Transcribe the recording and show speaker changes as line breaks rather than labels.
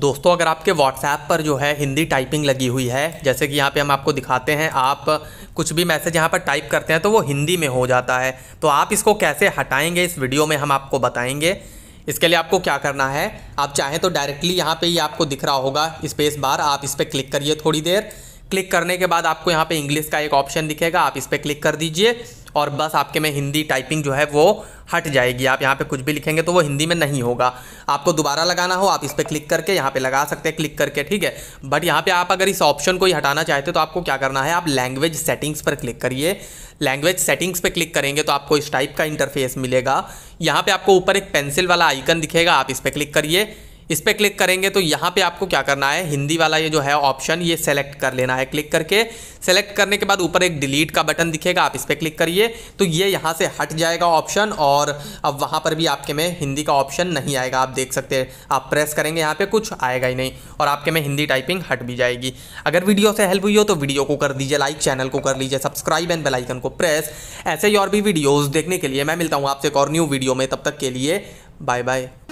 दोस्तों अगर आपके व्हाट्सएप पर जो है हिंदी टाइपिंग लगी हुई है जैसे कि यहाँ पे हम आपको दिखाते हैं आप कुछ भी मैसेज यहाँ पर टाइप करते हैं तो वो हिंदी में हो जाता है तो आप इसको कैसे हटाएंगे इस वीडियो में हम आपको बताएंगे इसके लिए आपको क्या करना है आप चाहें तो डायरेक्टली यहाँ पे ये यह आपको दिख रहा होगा स्पेस बार आप इस पर क्लिक करिए थोड़ी देर क्लिक करने के बाद आपको यहाँ पे इंग्लिश का एक ऑप्शन दिखेगा आप इस पर क्लिक कर दीजिए और बस आपके में हिंदी टाइपिंग जो है वो हट जाएगी आप यहाँ पे कुछ भी लिखेंगे तो वो हिंदी में नहीं होगा आपको दोबारा लगाना हो आप इस पर क्लिक करके यहाँ पे लगा सकते हैं क्लिक करके ठीक है बट यहाँ पे आप अगर इस ऑप्शन को ही हटाना चाहते हो तो आपको क्या करना है आप लैंग्वेज सेटिंग्स पर क्लिक करिए लैंग्वेज सेटिंग्स पर क्लिक करेंगे तो आपको इस टाइप का इंटरफेस मिलेगा यहाँ पर आपको ऊपर एक पेंसिल वाला आइकन दिखेगा आप इस पर क्लिक करिए इस पर क्लिक करेंगे तो यहाँ पे आपको क्या करना है हिंदी वाला ये जो है ऑप्शन ये सेलेक्ट कर लेना है क्लिक करके सेलेक्ट करने के बाद ऊपर एक डिलीट का बटन दिखेगा आप इस पर क्लिक करिए तो ये यहाँ से हट जाएगा ऑप्शन और अब वहाँ पर भी आपके में हिंदी का ऑप्शन नहीं आएगा आप देख सकते हैं आप प्रेस करेंगे यहाँ पर कुछ आएगा ही नहीं और आपके में हिंदी टाइपिंग हट भी जाएगी अगर वीडियो से हेल्प हुई हो तो वीडियो को कर दीजिए लाइक चैनल को कर लीजिए सब्सक्राइब एंड बेलाइकन को प्रेस ऐसे ही और भी वीडियोज़ देखने के लिए मैं मिलता हूँ आपसे एक और न्यू वीडियो में तब तक के लिए बाय बाय